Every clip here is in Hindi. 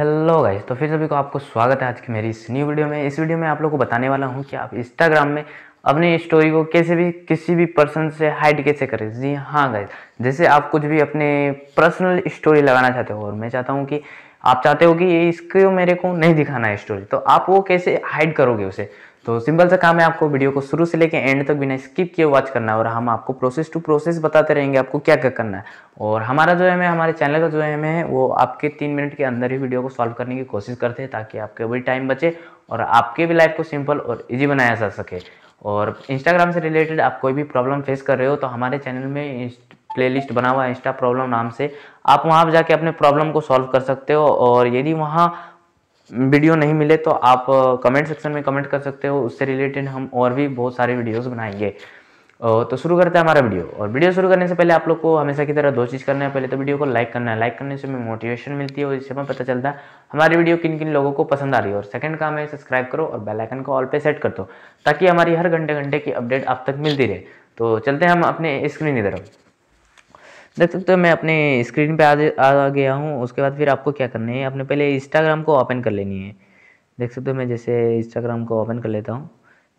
हेलो गाइस तो फिर सभी को आपको स्वागत है आज की मेरी इस न्यू वीडियो में इस वीडियो में आप लोगों को बताने वाला हूँ कि आप इंस्टाग्राम में अपनी स्टोरी को कैसे भी किसी भी पर्सन से हाइड कैसे करें जी हाँ गाइस जैसे आप कुछ भी अपने पर्सनल स्टोरी लगाना चाहते हो और मैं चाहता हूँ कि आप चाहते हो कि ये इसको मेरे को नहीं दिखाना है स्टोरी तो आप वो कैसे हाइड करोगे उसे तो सिंपल सा काम है आपको वीडियो को शुरू से लेकर एंड तक बिना स्किप किए वॉच करना है और हम आपको प्रोसेस टू प्रोसेस बताते रहेंगे आपको क्या क्या करना है और हमारा जो है हमारे चैनल का जो है वो आपके तीन मिनट के अंदर ही वीडियो को सॉल्व करने की कोशिश करते हैं ताकि आपके भी टाइम बचे और आपके भी लाइफ को सिंपल और ईजी बनाया जा सके और इंस्टाग्राम से रिलेटेड आप कोई भी प्रॉब्लम फेस कर रहे हो तो हमारे चैनल में प्लेलिस्ट बना हुआ है इंस्टा प्रॉब्लम नाम से आप वहाँ पर जाके अपने प्रॉब्लम को सॉल्व कर सकते हो और यदि वहाँ वीडियो नहीं मिले तो आप कमेंट सेक्शन में कमेंट कर सकते हो उससे रिलेटेड हम और भी बहुत सारे वीडियोस बनाएंगे तो शुरू करते हैं हमारा वीडियो और वीडियो शुरू करने से पहले आप लोग को हमेशा की तरह दो चीज़ करना है पहले तो वीडियो को लाइक करना है लाइक करने से हमें मोटिवेशन मिलती है और इससे हमें पता चलता है हमारी वीडियो किन किन लोगों को पसंद आ रही है और सेकंड काम है सब्सक्राइब करो और बेलाइकन को ऑल पे सेट कर दो ताकि हमारी हर घंटे घंटे की अपडेट आप तक मिलती रहे तो चलते हैं हम अपने स्क्रीन की तरफ देख सकते हो मैं अपने स्क्रीन पे आ, आ गया हूँ उसके बाद फिर आपको क्या करना है आपने पहले इंस्टाग्राम को ओपन कर लेनी है देख सकते हो मैं जैसे इंस्टाग्राम को ओपन कर लेता हूँ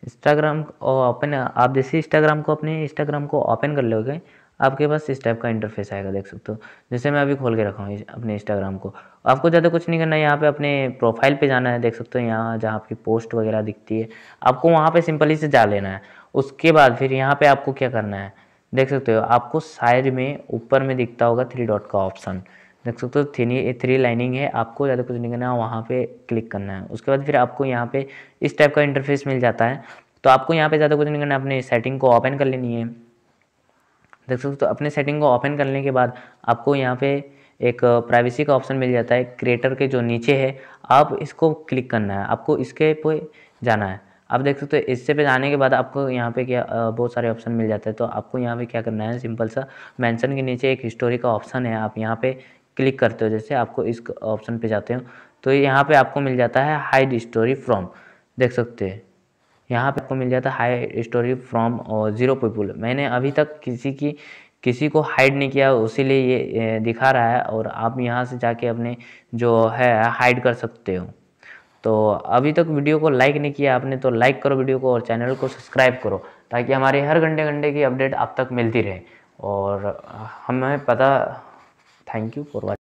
इंस्टाग्राम ओपन आप जैसे इंस्टाग्राम को अपने इंस्टाग्राम को ओपन कर लोगे आपके पास इस टाइप का इंटरफेस आएगा देख सकते हो जैसे मैं अभी खोल के रखा हूँ अपने इंस्टाग्राम को आपको ज़्यादा कुछ नहीं करना है यहाँ पे अपने प्रोफाइल पे जाना है देख सकते हो यहाँ जहाँ आपकी पोस्ट वगैरह दिखती है आपको वहाँ पे सिंपली से जा लेना है उसके बाद फिर यहाँ पे आपको क्या करना है देख सकते हो आपको साइड में ऊपर में दिखता होगा थ्री डॉट का ऑप्शन देख सकते हो थ्री थ्री लाइनिंग है आपको ज़्यादा कुछ नहीं करना है वहाँ पे क्लिक करना है उसके बाद फिर आपको यहाँ पे इस टाइप का इंटरफेस मिल जाता है तो आपको यहाँ पे ज़्यादा कुछ नहीं करना है अपने सेटिंग को ओपन कर लेनी है देख सकते हो तो अपने सेटिंग को ओपन करने के बाद आपको यहाँ पे एक प्राइवेसी का ऑप्शन मिल जाता है क्रिएटर के जो नीचे है आप इसको क्लिक करना है आपको इसके पे जाना है आप देख सकते हो इससे पे जाने के बाद आपको यहाँ पे क्या बहुत सारे ऑप्शन मिल जाते हैं तो आपको यहाँ पे क्या करना है सिंपल सा मेंशन के नीचे एक हिस्टोरी का ऑप्शन है आप यहाँ पे क्लिक करते हो जैसे आपको इस ऑप्शन पे जाते हो तो यहाँ पे आपको मिल जाता है हाइड स्टोरी फ्रॉम देख सकते हैं यहाँ पर आपको मिल जाता है high story from zero people मैंने अभी तक किसी की किसी को हाइड नहीं किया उसी ये दिखा रहा है और आप यहाँ से जाके अपने जो है हाइड कर सकते हो तो अभी तक वीडियो को लाइक नहीं किया आपने तो लाइक करो वीडियो को और चैनल को सब्सक्राइब करो ताकि हमारे हर घंटे घंटे की अपडेट आप तक मिलती रहे और हमें पता थैंक यू फॉर वॉचिंग